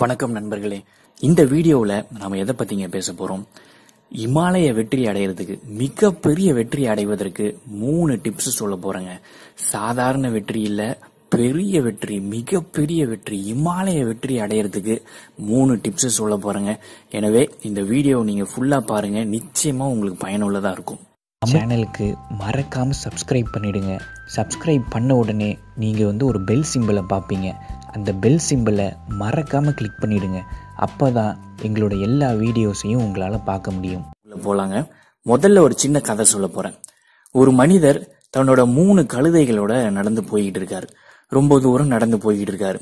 வணக்கம் நண்பர்களே இந்த வீடியோவில் நாம் எதை பற்றிங்க பேச போகிறோம் இமாலய வெற்றி அடைகிறதுக்கு மிகப்பெரிய வெற்றி அடைவதற்கு மூணு டிப்ஸ் சொல்ல போகிறேங்க சாதாரண வெற்றி இல்லை பெரிய வெற்றி மிகப்பெரிய வெற்றி இமாலய வெற்றி அடையிறதுக்கு மூணு டிப்ஸ் சொல்ல போகிறேங்க எனவே இந்த வீடியோவை நீங்கள் ஃபுல்லாக பாருங்கள் நிச்சயமாக உங்களுக்கு பயனுள்ளதாக இருக்கும் சேனலுக்கு மறக்காமல் சப்ஸ்கிரைப் பண்ணிவிடுங்க சப்ஸ்கிரைப் பண்ண உடனே நீங்கள் வந்து ஒரு பெல் சிம்பிளை பார்ப்பீங்க அந்த பெல் சிம்பிளை மறக்காமல் கிளிக் பண்ணிவிடுங்க அப்போ தான் எங்களோட எல்லா வீடியோஸையும் உங்களால் பார்க்க முடியும் போகலாங்க முதல்ல ஒரு சின்ன கதை சொல்ல போகிறேன் ஒரு மனிதர் தன்னோட மூணு கழுதைகளோட நடந்து போய்கிட்டு இருக்காரு ரொம்ப தூரம் நடந்து போய்கிட்டு இருக்காரு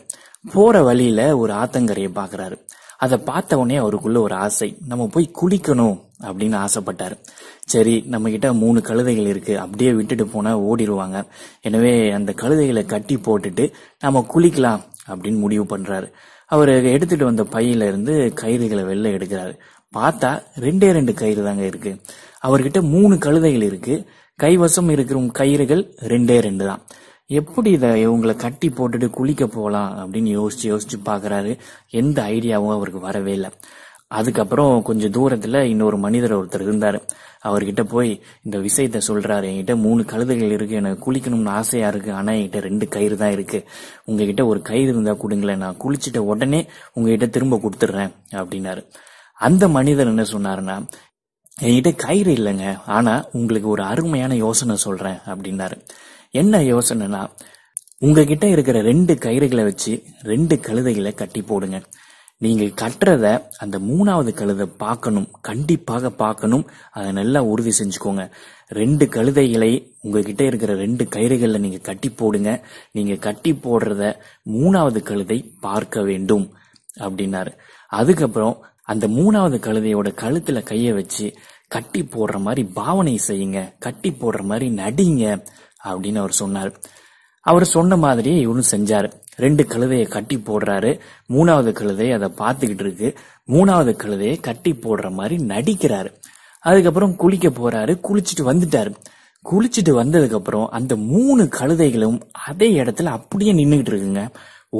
போகிற வழியில் ஒரு ஆத்தங்கரையை பார்க்குறாரு அதை பார்த்த உடனே அவருக்குள்ள ஒரு ஆசை நம்ம போய் குளிக்கணும் அப்படின்னு ஆசைப்பட்டார் சரி நம்ம கிட்ட மூணு கழுதைகள் இருக்கு அப்படியே விட்டுட்டு போனா ஓடிடுவாங்க எனவே அந்த கழுதைகளை கட்டி போட்டுட்டு நம்ம குளிக்கலாம் அப்படின்னு முடிவு பண்றாரு அவர் எடுத்துட்டு வந்த பையில இருந்து கயிறுகளை வெளில எடுக்கிறாரு பார்த்தா ரெண்டே ரெண்டு கயிறு தாங்க இருக்கு அவர்கிட்ட மூணு கழுதைகள் இருக்கு கைவசம் இருக்கிற கயிறுகள் ரெண்டே ரெண்டு தான் எப்படி இதை இவங்களை கட்டி போட்டுட்டு குளிக்க போகலாம் அப்படின்னு யோசிச்சு யோசிச்சு பாக்குறாரு எந்த ஐடியாவும் அவருக்கு வரவே இல்லை அதுக்கப்புறம் கொஞ்சம் தூரத்தில் இன்னொரு மனிதர் ஒருத்தர் இருந்தார் அவர்கிட்ட போய் இந்த விஷயத்த சொல்கிறாரு என்கிட்ட மூணு கழுதைகள் இருக்குது எனக்கு குளிக்கணும்னு ஆசையாக இருக்குது ஆனால் என்கிட்ட ரெண்டு கயிறு தான் இருக்குது உங்ககிட்ட ஒரு கயிறு இருந்தால் கொடுங்களேன் நான் குளிச்சுட்ட உடனே உங்ககிட்ட திரும்ப கொடுத்துட்றேன் அப்படின்னாரு அந்த மனிதர் என்ன சொன்னாருன்னா என்கிட்ட கயிறு இல்லைங்க ஆனால் உங்களுக்கு ஒரு அருமையான யோசனை சொல்கிறேன் அப்படின்னாரு என்ன யோசனைனா உங்ககிட்ட இருக்கிற ரெண்டு கயிறுகளை வச்சு ரெண்டு கழுதைகளை கட்டி போடுங்க நீங்கள் கட்டுறத அந்த மூணாவது கழுதை பார்க்கணும் கண்டிப்பாக பார்க்கணும் அதை நல்லா உறுதி செஞ்சுக்கோங்க ரெண்டு கழுதைகளை உங்ககிட்ட இருக்கிற ரெண்டு கயிறுகளில் நீங்கள் கட்டி போடுங்க நீங்கள் கட்டி போடுறத மூணாவது கழுதை பார்க்க வேண்டும் அப்படின்னாரு அதுக்கப்புறம் அந்த மூணாவது கழுதையோட கழுத்தில் கையை வச்சு கட்டி போடுற மாதிரி பாவனை செய்யுங்க கட்டி போடுற மாதிரி நடிங்க அப்படின்னு அவர் சொன்னார் அவர் சொன்ன மாதிரி இவரும் செஞ்சாரு ரெண்டு கழுதையை கட்டி போடுறாரு மூணாவது கழுதையை அதை பார்த்துக்கிட்டு இருக்கு மூணாவது கழுதையை கட்டி போடுற மாதிரி நடிக்கிறாரு அதுக்கப்புறம் குளிக்க போறாரு குளிச்சுட்டு வந்துட்டாரு குளிச்சுட்டு வந்ததுக்கு அப்புறம் அந்த மூணு கழுதைகளும் அதே இடத்துல அப்படியே நின்றுகிட்டு இருக்குங்க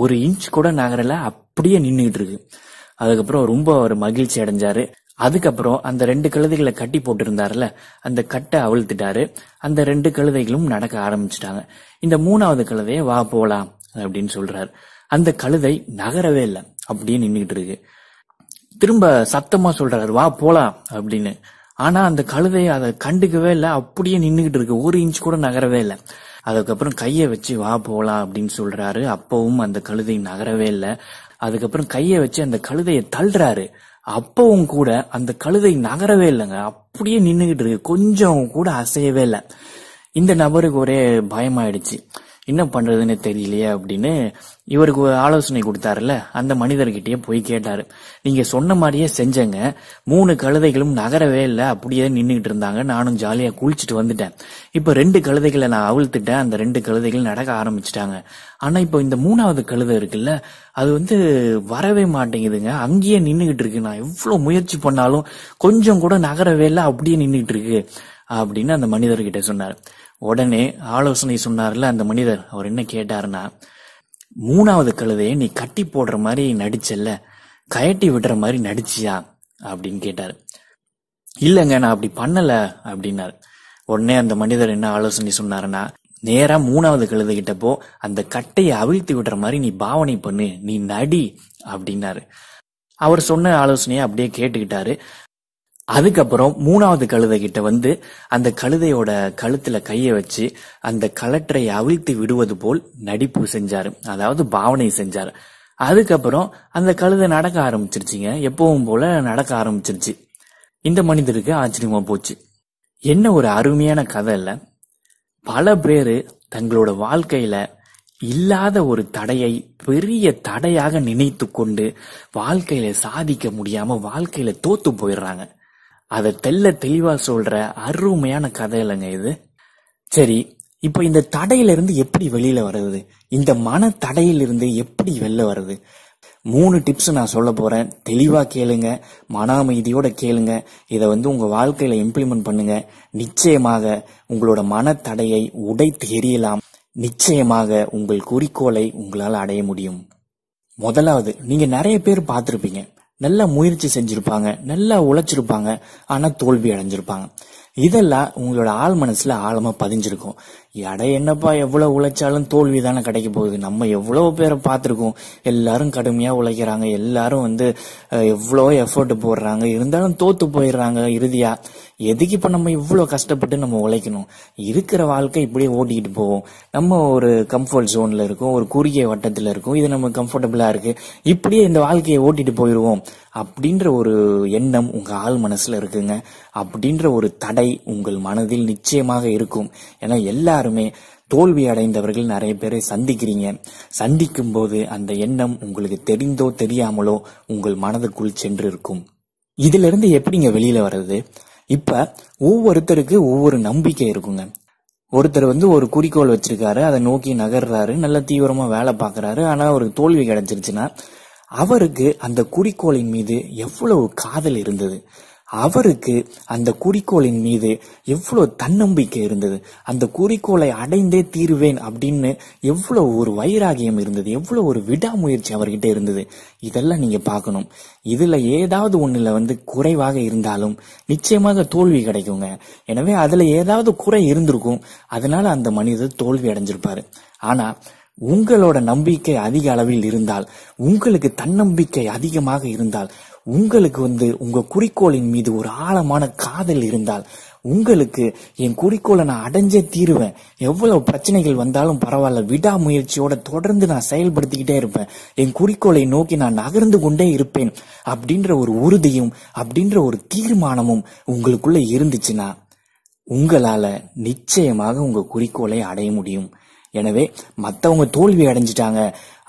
ஒரு இன்ச் கூட நகரல அப்படியே நின்றுகிட்டு இருக்கு அதுக்கப்புறம் ரொம்ப அவர் மகிழ்ச்சி அடைஞ்சாரு அதுக்கப்புறம் அந்த ரெண்டு கழுதைகளை கட்டி போட்டிருந்தாருல அந்த கட்டை அவிழ்த்துட்டாரு அந்த ரெண்டு கழுதைகளும் நடக்க ஆரம்பிச்சிட்டாங்க இந்த மூணாவது கழுதையை வா போலாம் அப்படின்னு சொல்றாரு அந்த கழுதை நகரவே இல்லை அப்படியே நின்றுகிட்டு இருக்கு திரும்ப சத்தமா சொல்றாரு வா போலாம் அப்படின்னு ஆனா அந்த கழுதை அதை கண்டுக்கவே இல்லை அப்படியே நின்றுகிட்டு இருக்கு ஒரு இன்ச் கூட நகரவே இல்லை அதுக்கப்புறம் கையை வச்சு வா போலாம் அப்படின்னு சொல்றாரு அப்பவும் அந்த கழுதை நகரவே இல்லை அதுக்கப்புறம் கையை வச்சு அந்த கழுதையை தள்ளுறாரு அப்பவும் கூட அந்த கழுதை நகரவே இல்லைங்க அப்படியே நின்றுகிட்டு இருக்கு கொஞ்சம் கூட அசையவே இல்லை இந்த நபருக்கு ஒரே பயமாயிடுச்சு என்ன பண்ணுறதுன்னு தெரியலையே அப்படின்னு இவருக்கு ஒரு ஆலோசனை கொடுத்தாருல அந்த மனிதர்கிட்டயே போய் கேட்டாரு நீங்க சொன்ன மாதிரியே செஞ்சங்க மூணு கழுதைகளும் நகரவே இல்லை அப்படியே நின்றுகிட்டு இருந்தாங்க நானும் ஜாலியாக குளிச்சுட்டு வந்துட்டேன் இப்போ ரெண்டு கழுதைகளை நான் அவிழ்த்துட்டேன் அந்த ரெண்டு கழுதைகள் நடக்க ஆரம்பிச்சிட்டாங்க ஆனா இப்போ இந்த மூணாவது கழுதை இருக்குல்ல அது வந்து வரவே மாட்டேங்குதுங்க அங்கேயே நின்றுகிட்டு இருக்கு நான் எவ்வளோ முயற்சி பண்ணாலும் கொஞ்சம் கூட நகரவே இல்லை அப்படியே நின்றுகிட்டு இருக்கு அப்படின்னு அந்த மனிதர்கிட்ட சொன்னார் உடனே ஆலோசனை சொன்னார்ல அந்த மனிதர் அவர் என்ன கேட்டாருன்னா மூணாவது கழுதையை நீ கட்டி போடுற மாதிரி நடிச்சல்ல கயட்டி விடுற மாதிரி நடிச்சியா அப்படின்னு கேட்டார் இல்லைங்க நான் அப்படி பண்ணல அப்படின்னார் உடனே அந்த மனிதர் என்ன ஆலோசனை சொன்னாருன்னா நேரா மூணாவது கழுதுகிட்ட போ அந்த கட்டையை அவிழ்த்து விடுற மாதிரி நீ பாவனை பண்ணு நீ நடி அப்படின்னாரு அவர் சொன்ன ஆலோசனையை அப்படியே கேட்டுக்கிட்டாரு அதுக்கப்புறம் மூணாவது கழுதை கிட்ட வந்து அந்த கழுதையோட கழுத்துல கையை வச்சு அந்த கலற்றை அவிழ்த்து விடுவது போல் நடிப்பு செஞ்சாரு அதாவது பாவனை செஞ்சாரு அதுக்கப்புறம் அந்த கழுதை நடக்க ஆரம்பிச்சிருச்சுங்க எப்பவும் போல நடக்க ஆரம்பிச்சிருச்சு இந்த மனிதருக்கு ஆச்சரியமா போச்சு என்ன ஒரு அருமையான கதை இல்ல பல பேரு தங்களோட வாழ்க்கையில இல்லாத ஒரு தடையை பெரிய தடையாக நினைத்து கொண்டு வாழ்க்கையில சாதிக்க முடியாம வாழ்க்கையில தோத்து போயிடுறாங்க அதை தெல்ல தெளிவா சொல்ற அருமையான கதை இல்லைங்க இது சரி இப்போ இந்த தடையிலிருந்து எப்படி வெளியில வருது இந்த மன தடையிலிருந்து எப்படி வெளில வருது மூணு டிப்ஸ் நான் சொல்ல போறேன் தெளிவா கேளுங்க மன அமைதியோட கேளுங்க இதை வந்து உங்க வாழ்க்கையில இம்ப்ளிமெண்ட் பண்ணுங்க நிச்சயமாக உங்களோட மன தடையை உடைத்து எரியலாம் நிச்சயமாக உங்கள் குறிக்கோளை உங்களால் அடைய முடியும் முதலாவது நீங்க நிறைய பேர் பார்த்துருப்பீங்க நல்லா முயற்சி செஞ்சிருப்பாங்க நல்லா உழைச்சிருப்பாங்க ஆனா தோல்வி அடைஞ்சிருப்பாங்க இதெல்லாம் உங்களோட ஆள் மனசுல ஆழமா பதிஞ்சிருக்கும் எடை என்னப்பா எவ்வளவு உழைச்சாலும் தோல்வி தானே கிடைக்க போகுது நம்ம எவ்வளவு பேரை பார்த்துருக்கோம் எல்லாரும் கடுமையா உழைக்கிறாங்க எல்லாரும் வந்து எவ்வளோ எஃபர்ட் போடுறாங்க இருந்தாலும் தோத்து போயிடுறாங்க இறுதியா எதுக்கு இப்ப நம்ம இவ்வளோ கஷ்டப்பட்டு நம்ம உழைக்கணும் இருக்கிற வாழ்க்கை இப்படியே ஓட்டிக்கிட்டு போவோம் நம்ம ஒரு கம்ஃபர்ட் ஜோன்ல இருக்கும் ஒரு குறுகிய வட்டத்தில் இருக்கோம் இது நம்ம கம்ஃபர்டபுளா இருக்கு இப்படியே இந்த வாழ்க்கையை ஓட்டிட்டு போயிடுவோம் அப்படின்ற ஒரு எண்ணம் உங்க ஆள் மனசுல இருக்குங்க அப்படின்ற ஒரு தடை உங்கள் மனதில் நிச்சயமாக இருக்கும் ஏன்னா எல்லா எல்லாருமே தோல்வி அடைந்தவர்கள் நிறைய பேரை சந்திக்கிறீங்க சந்திக்கும் போது அந்த எண்ணம் உங்களுக்கு தெரிந்தோ தெரியாமலோ உங்கள் மனதுக்குள் சென்று இருக்கும் இதுல இருந்து எப்படிங்க வெளியில வர்றது இப்ப ஒவ்வொருத்தருக்கு ஒவ்வொரு நம்பிக்கை இருக்குங்க ஒருத்தர் வந்து ஒரு குறிக்கோள் வச்சிருக்காரு அதை நோக்கி நகர்றாரு நல்ல தீவிரமா வேலை பாக்குறாரு ஆனா அவருக்கு தோல்வி கிடைச்சிருச்சுன்னா அவருக்கு அந்த குறிக்கோளின் மீது எவ்வளவு காதல் இருந்தது அவருக்கு அந்த குறிக்கோளின் மீது எவ்வளோ தன்னம்பிக்கை இருந்தது அந்த குறிக்கோளை அடைந்தே தீருவேன் அப்படின்னு எவ்வளோ ஒரு வைராகியம் இருந்தது எவ்வளோ ஒரு விடாமுயற்சி அவர்கிட்ட இருந்தது இதெல்லாம் நீங்கள் பார்க்கணும் இதில் ஏதாவது ஒன்றில் வந்து குறைவாக இருந்தாலும் நிச்சயமாக தோல்வி கிடைக்குங்க எனவே அதில் ஏதாவது குறை இருந்திருக்கும் அதனால அந்த மனிதர் தோல்வி அடைஞ்சிருப்பாரு ஆனால் உங்களோட நம்பிக்கை அதிக அளவில் இருந்தால் உங்களுக்கு தன்னம்பிக்கை அதிகமாக இருந்தால் உங்களுக்கு வந்து உங்க குறிக்கோளின் மீது ஒரு ஆழமான காதல் இருந்தால் உங்களுக்கு என் குறிக்கோளை நான் அடைஞ்சே தீருவேன் எவ்வளவு பிரச்சனைகள் வந்தாலும் பரவாயில்ல விடாமுயற்சியோட தொடர்ந்து நான் செயல்படுத்திக்கிட்டே இருப்பேன் என் குறிக்கோளை நோக்கி நான் நகர்ந்து கொண்டே இருப்பேன் அப்படின்ற ஒரு உறுதியும் அப்படின்ற ஒரு தீர்மானமும் உங்களுக்குள்ள இருந்துச்சுன்னா உங்களால நிச்சயமாக உங்க குறிக்கோளை அடைய முடியும் எனவே மற்றவங்க தோல்வி அடைஞ்சிட்டாங்க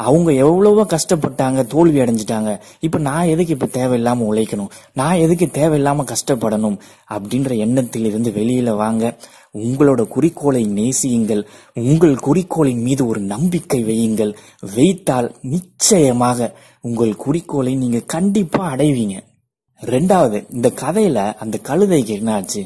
அவங்க எவ்வளவோ கஷ்டப்பட்டாங்க தோல்வி அடைஞ்சிட்டாங்க இப்போ நான் எதுக்கு இப்போ தேவையில்லாமல் உழைக்கணும் நான் எதுக்கு தேவையில்லாமல் கஷ்டப்படணும் அப்படின்ற எண்ணத்தில் இருந்து வெளியில் வாங்க உங்களோட குறிக்கோளை நேசியுங்கள் உங்கள் குறிக்கோளின் மீது ஒரு நம்பிக்கை வையுங்கள் வைத்தால் நிச்சயமாக உங்கள் குறிக்கோளை நீங்கள் கண்டிப்பாக அடைவீங்க ரெண்டாவது இந்த கதையில அந்த கழுதைக்கு என்னாச்சு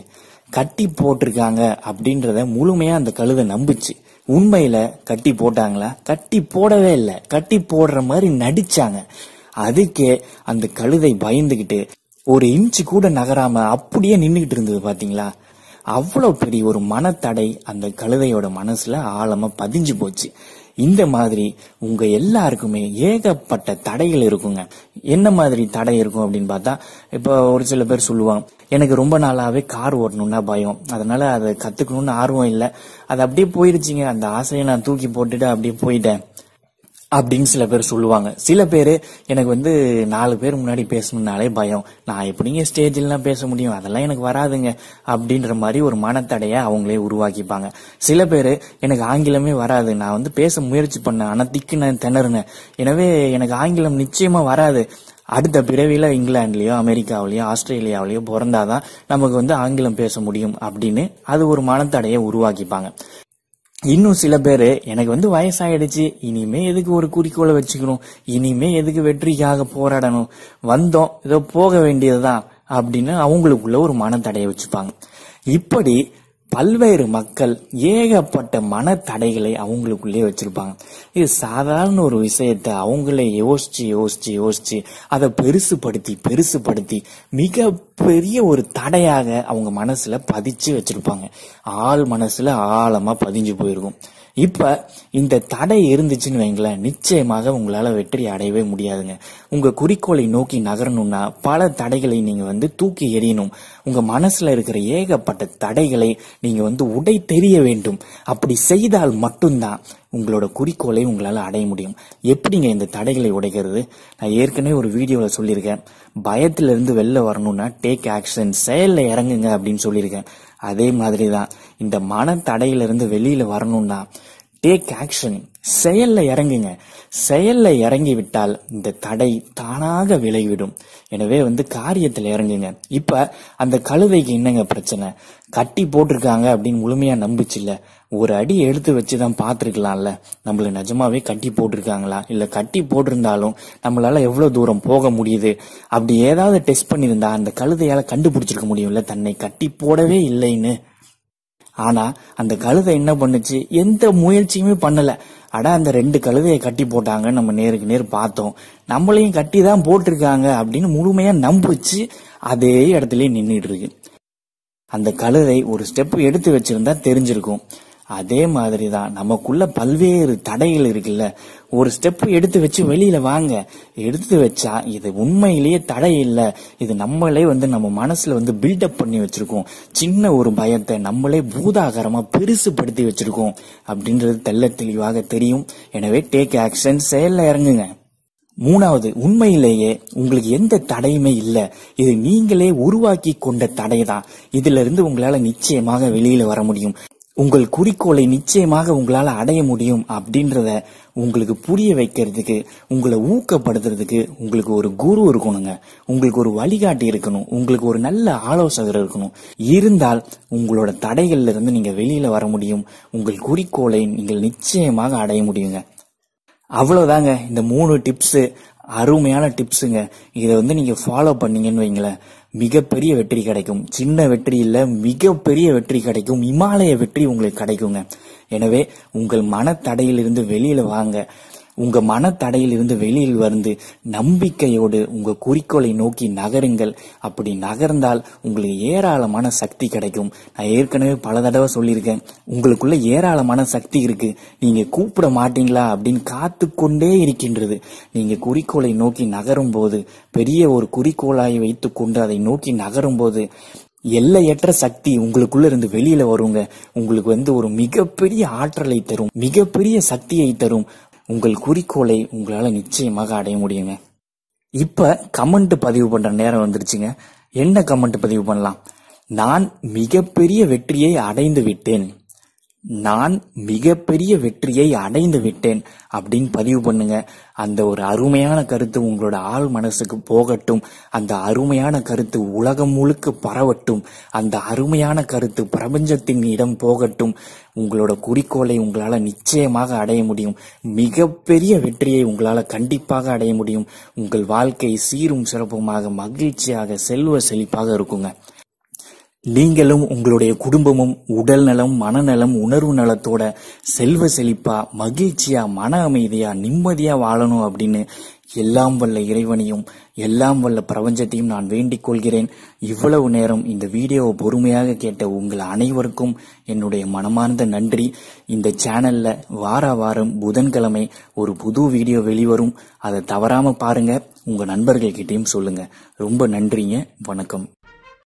கட்டி போட்டிருக்காங்க அப்படின்றத முழுமையா அந்த கழுதை நம்பிச்சு உண்மையில கட்டி போட்டாங்களா கட்டி போடவே இல்லை கட்டி போடுற மாதிரி நடிச்சாங்க அதுக்கே அந்த கழுதை பயந்துகிட்டு ஒரு இன்ச்சு கூட நகராம அப்படியே நின்றுகிட்டு இருந்தது பாத்தீங்களா அவ்வளவு பெரிய ஒரு மனத்தடை அந்த கழுதையோட மனசுல ஆழமா பதிஞ்சு போச்சு இந்த மாதிரி உங்க எல்லாருக்குமே ஏகப்பட்ட தடைகள் இருக்குங்க என்ன மாதிரி தடை இருக்கும் அப்படின்னு பார்த்தா இப்போ ஒரு சில பேர் சொல்லுவாங்க எனக்கு ரொம்ப நாளாவே கார் ஓடணும்னா பயம் அதனால அதை கத்துக்கணும்னு ஆர்வம் இல்லை அது அப்படியே போயிருச்சிங்க அந்த ஆசையை நான் தூக்கி போட்டுட்டு அப்படியே போயிட்டேன் அப்படின்னு சில பேர் சொல்லுவாங்க சில பேர் எனக்கு வந்து நாலு பேர் முன்னாடி பேசணும்னாலே பயம் நான் எப்படிங்க ஸ்டேஜிலாம் பேச முடியும் அதெல்லாம் எனக்கு வராதுங்க அப்படின்ற மாதிரி ஒரு மனத்தடையை அவங்களே உருவாக்கிப்பாங்க சில பேர் எனக்கு ஆங்கிலமே வராது நான் வந்து பேச முயற்சி பண்ணேன் ஆனால் திக்கு நான் திணறினேன் எனவே எனக்கு ஆங்கிலம் நிச்சயமாக வராது அடுத்த பிறவியில் இங்கிலாந்துலேயோ அமெரிக்காவிலேயோ ஆஸ்திரேலியாவிலேயோ பிறந்தாதான் நமக்கு வந்து ஆங்கிலம் பேச முடியும் அப்படின்னு அது ஒரு மனத்தடையை உருவாக்கிப்பாங்க இன்னும் சில பேர் எனக்கு வந்து வயசாயிடுச்சு இனிமே எதுக்கு ஒரு குறிக்கோளை வச்சுக்கணும் இனிமே எதுக்கு வெற்றிக்காக போராடணும் வந்தோம் ஏதோ போக வேண்டியதுதான் அப்படின்னு அவங்களுக்குள்ள ஒரு தடையை வச்சுப்பாங்க இப்படி பல்வேறு மக்கள் ஏகப்பட்ட மன தடைகளை அவங்களுக்குள்ளே வச்சிருப்பாங்க இது சாதாரண ஒரு விஷயத்த அவங்களே யோசிச்சு யோசிச்சு யோசிச்சு அதை பெருசுப்படுத்தி பெருசுப்படுத்தி மிக பெரிய ஒரு தடையாக அவங்க மனசுல பதிச்சு வச்சிருப்பாங்க ஆள் மனசுல ஆழமா பதிஞ்சு போயிருக்கும் இப்ப இந்த தடை இருந்துச்சுன்னு வைங்களேன் நிச்சயமாக உங்களால வெற்றி அடையவே முடியாதுங்க உங்க குறிக்கோளை நோக்கி நகரணும்னா பல தடைகளை நீங்க வந்து தூக்கி எறியணும் உங்க மனசுல இருக்கிற ஏகப்பட்ட தடைகளை நீங்க வந்து உடை தெரிய வேண்டும் அப்படி செய்தால் மட்டும்தான் உங்களோட குறிக்கோளை உங்களால் அடைய முடியும் எப்படிங்க இந்த தடைகளை உடைக்கிறது நான் ஏற்கனவே ஒரு வீடியோவில் சொல்லியிருக்கேன் பயத்திலிருந்து வெளில வரணும்னா டேக் ஆக்ஷன் செயலில் இறங்குங்க அப்படின்னு சொல்லியிருக்கேன் அதே மாதிரி தான் இந்த மன தடையிலிருந்து வெளியில் வரணும்னா டேக் ஆக்ஷன் செயல்ல இறங்குங்க செயல்ல இறங்கி விட்டால் இந்த தடை தானாக விளைவிடும் எனவே வந்து காரியத்தில் இறங்குங்க இப்ப அந்த கழுதைக்கு என்னங்க பிரச்சனை கட்டி போட்டிருக்காங்க அப்படின்னு முழுமையா நம்பிச்சு இல்ல ஒரு அடி எடுத்து வச்சு தான் பார்த்துருக்கலாம்ல நம்மள நிஜமாவே கட்டி போட்டிருக்காங்களா இல்லை கட்டி போட்டிருந்தாலும் நம்மளால எவ்வளோ தூரம் போக முடியுது அப்படி ஏதாவது டெஸ்ட் பண்ணியிருந்தா அந்த கழுதையால் கண்டுபிடிச்சிருக்க முடியும்ல தன்னை கட்டி போடவே இல்லைன்னு ஆனா அந்த கழுதை என்ன பண்ணுச்சு எந்த முயற்சியுமே பண்ணல அடா அந்த ரெண்டு கழுதையை கட்டி போட்டாங்க நம்ம நேருக்கு நேர் பார்த்தோம் நம்மளையும் கட்டி தான் போட்டிருக்காங்க அப்படின்னு முழுமையா நம்பிச்சு அதே இடத்துலயே நின்றுட்டு இருக்கு அந்த கழுதை ஒரு ஸ்டெப் எடுத்து வச்சிருந்தா தெரிஞ்சிருக்கும் அதே மாதிரி தான் நமக்குள்ள பல்வேறு தடைகள் இருக்குல்ல ஒரு ஸ்டெப் எடுத்து வச்சு வெளியில வாங்க எடுத்து வச்சா இது உண்மையிலேயே தடை இல்லை இது நம்மளே வந்து நம்ம மனசுல வந்து பில்டப் பண்ணி வச்சிருக்கோம் சின்ன ஒரு பயத்தை நம்மளே பூதாகரமா பெருசுபடுத்தி வச்சிருக்கோம் அப்படின்றது தெல்ல தெளிவாக தெரியும் எனவே டேக் ஆக்ஷன் செயல்ல இறங்குங்க மூணாவது உண்மையிலேயே உங்களுக்கு எந்த தடையுமே இல்லை இது நீங்களே உருவாக்கி கொண்ட தடை தான் இதுல இருந்து உங்களால நிச்சயமாக வெளியில வர முடியும் உங்கள் குறிக்கோளை நிச்சயமாக உங்களால் அடைய முடியும் அப்படின்றத உங்களுக்கு புரிய வைக்கிறதுக்கு உங்களை ஊக்கப்படுத்துறதுக்கு உங்களுக்கு ஒரு குரு இருக்கணுங்க உங்களுக்கு ஒரு வழிகாட்டி இருக்கணும் உங்களுக்கு ஒரு நல்ல ஆலோசகர் இருக்கணும் இருந்தால் உங்களோட தடைகள்ல இருந்து நீங்க வெளியில வர முடியும் உங்கள் குறிக்கோளை நீங்கள் நிச்சயமாக அடைய முடியுங்க அவ்வளவுதாங்க இந்த மூணு டிப்ஸ் அருமையான டிப்ஸுங்க இதை வந்து நீங்கள் ஃபாலோ பண்ணீங்கன்னு வைங்களேன் மிகப்பெரிய வெற்றி கிடைக்கும் சின்ன வெற்றி இல்லை மிகப்பெரிய வெற்றி கிடைக்கும் இமாலய வெற்றி உங்களுக்கு கிடைக்குங்க எனவே உங்கள் மனத்தடையிலிருந்து வெளியில் வாங்க உங்க இருந்து வெளியில் வந்து நம்பிக்கையோடு உங்க குறிக்கோளை நோக்கி நகருங்கள் அப்படி நகர்ந்தால் உங்களுக்கு ஏராளமான சக்தி கிடைக்கும் நான் ஏற்கனவே பல தடவை சொல்லியிருக்கேன் உங்களுக்குள்ள ஏராளமான சக்தி இருக்கு நீங்க கூப்பிட மாட்டீங்களா அப்படின்னு காத்து கொண்டே இருக்கின்றது நீங்க குறிக்கோளை நோக்கி நகரும் போது பெரிய ஒரு குறிக்கோளாய் வைத்து கொண்டு அதை நோக்கி நகரும் போது எல்லையற்ற சக்தி உங்களுக்குள்ள இருந்து வெளியில வருங்க உங்களுக்கு வந்து ஒரு மிகப்பெரிய ஆற்றலை தரும் மிகப்பெரிய சக்தியை தரும் உங்கள் குறிக்கோளை உங்களால் நிச்சயமாக அடைய முடியுங்க இப்போ கமெண்ட் பதிவு பண்ணுற நேரம் வந்துருச்சுங்க என்ன கமெண்ட் பதிவு பண்ணலாம் நான் மிகப்பெரிய வெற்றியை அடைந்து விட்டேன் நான் மிகப்பெரிய வெற்றியை அடைந்து விட்டேன் அப்படின்னு பதிவு பண்ணுங்க அந்த ஒரு அருமையான கருத்து உங்களோட ஆள் மனசுக்கு போகட்டும் அந்த அருமையான கருத்து உலகம் முழுக்க பரவட்டும் அந்த அருமையான கருத்து பிரபஞ்சத்தின் இடம் போகட்டும் உங்களோட குறிக்கோளை உங்களால் நிச்சயமாக அடைய முடியும் மிகப்பெரிய வெற்றியை உங்களால் கண்டிப்பாக அடைய முடியும் உங்கள் வாழ்க்கை சீரும் சிறப்புமாக மகிழ்ச்சியாக செல்வ செழிப்பாக இருக்குங்க நீங்களும் உங்களுடைய குடும்பமும் உடல் நலம் மனநலம் உணர்வு நலத்தோட செல்வ செழிப்பா மகிழ்ச்சியா மன அமைதியா நிம்மதியா வாழணும் அப்படின்னு எல்லாம் வல்ல இறைவனையும் எல்லாம் வல்ல பிரபஞ்சத்தையும் நான் வேண்டிக் கொள்கிறேன் இவ்வளவு நேரம் இந்த வீடியோவை பொறுமையாக கேட்ட உங்கள் அனைவருக்கும் என்னுடைய மனமார்ந்த நன்றி இந்த சேனல்ல வார வாரம் புதன்கிழமை ஒரு புது வீடியோ வெளிவரும் அதை தவறாம பாருங்க உங்க கிட்டேயும் சொல்லுங்க ரொம்ப நன்றிங்க வணக்கம்